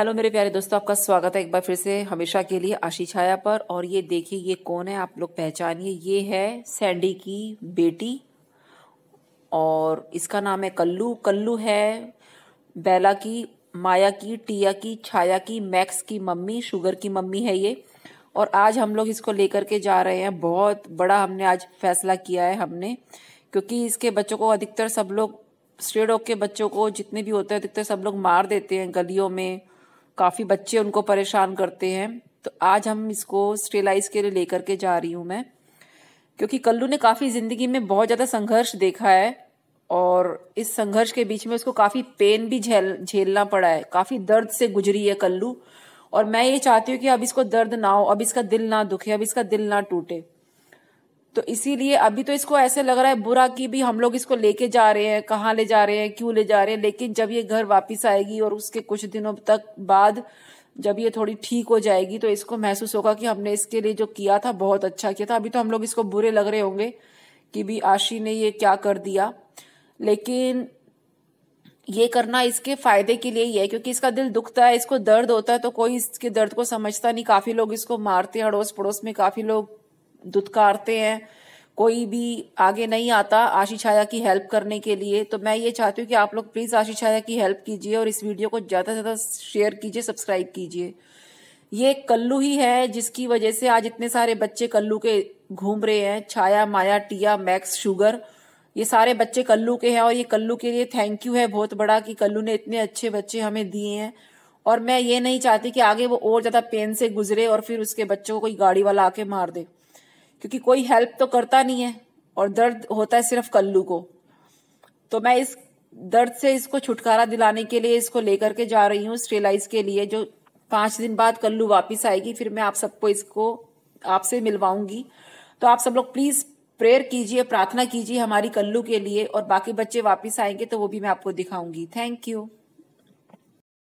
hello मेरे प्यारे दोस्तों आपका स्वागत है एक बार फिर से हमेशा के लिए आशी छाया पर और ये देखिए ये कौन है आप लोग पहचानिए ये है सैंडी की बेटी और इसका नाम है कल्लू कल्लू है बेला की माया की टिया की छाया की मैक्स की मम्मी शुगर की मम्मी है ये और आज हम लोग इसको लेकर के जा रहे हैं बहुत बड़ा हमने आज फैसला किया है हमने क्योंकि इसके बच्चों को अधिकतर सब लोग स्ट्रेट डॉग के बच्चों को जितने भी होते हैं अधिकतर सब लोग मार देते हैं गलियों में काफ़ी बच्चे उनको परेशान करते हैं तो आज हम इसको स्टेलाइज के लिए लेकर के जा रही हूं मैं क्योंकि कल्लू ने काफ़ी ज़िंदगी में बहुत ज़्यादा संघर्ष देखा है और इस संघर्ष के बीच में उसको काफ़ी पेन भी झेल झेलना पड़ा है काफ़ी दर्द से गुजरी है कल्लू और मैं ये चाहती हूँ कि अब इसको दर्द ना हो अब इसका दिल ना दुखे अब इसका दिल ना टूटे तो इसीलिए अभी तो इसको ऐसे लग रहा है बुरा कि भी हम लोग इसको लेके जा रहे हैं कहाँ ले जा रहे हैं क्यों ले जा रहे हैं लेकिन जब ये घर वापस आएगी और उसके कुछ दिनों तक बाद जब ये थोड़ी ठीक हो जाएगी तो इसको महसूस होगा कि हमने इसके लिए जो किया था बहुत अच्छा किया था अभी तो हम लोग इसको बुरे लग रहे होंगे कि भी आशी ने ये क्या कर दिया लेकिन ये करना इसके फायदे के लिए ही है क्योंकि इसका दिल दुखता है इसको दर्द होता है तो कोई इसके दर्द को समझता नहीं काफी लोग इसको मारते हैं अड़ोस पड़ोस में काफी लोग दुत्कारते हैं कोई भी आगे नहीं आता आशी छाया की हेल्प करने के लिए तो मैं ये चाहती हूँ कि आप लोग प्लीज़ आशी छाया की हेल्प कीजिए और इस वीडियो को ज़्यादा से ज़्यादा शेयर कीजिए सब्सक्राइब कीजिए ये कल्लू ही है जिसकी वजह से आज इतने सारे बच्चे कल्लू के घूम रहे हैं छाया माया टिया मैक्स शुगर ये सारे बच्चे कल्लू के हैं और ये कल्लू के लिए थैंक यू है बहुत बड़ा कि कल्लू ने इतने अच्छे बच्चे हमें दिए हैं और मैं ये नहीं चाहती कि आगे वो और ज़्यादा पेन से गुजरे और फिर उसके बच्चों को कोई गाड़ी वाला आके मार दे क्योंकि कोई हेल्प तो करता नहीं है और दर्द होता है सिर्फ कल्लू को तो मैं इस दर्द से इसको छुटकारा दिलाने के लिए इसको लेकर के जा रही हूँ स्टेलाइज के लिए जो पांच दिन बाद कल्लू वापस आएगी फिर मैं आप सबको इसको आपसे मिलवाऊंगी तो आप सब लोग प्लीज प्रेयर कीजिए प्रार्थना कीजिए हमारी कल्लू के लिए और बाकी बच्चे वापस आएंगे तो वो भी मैं आपको दिखाऊंगी थैंक यू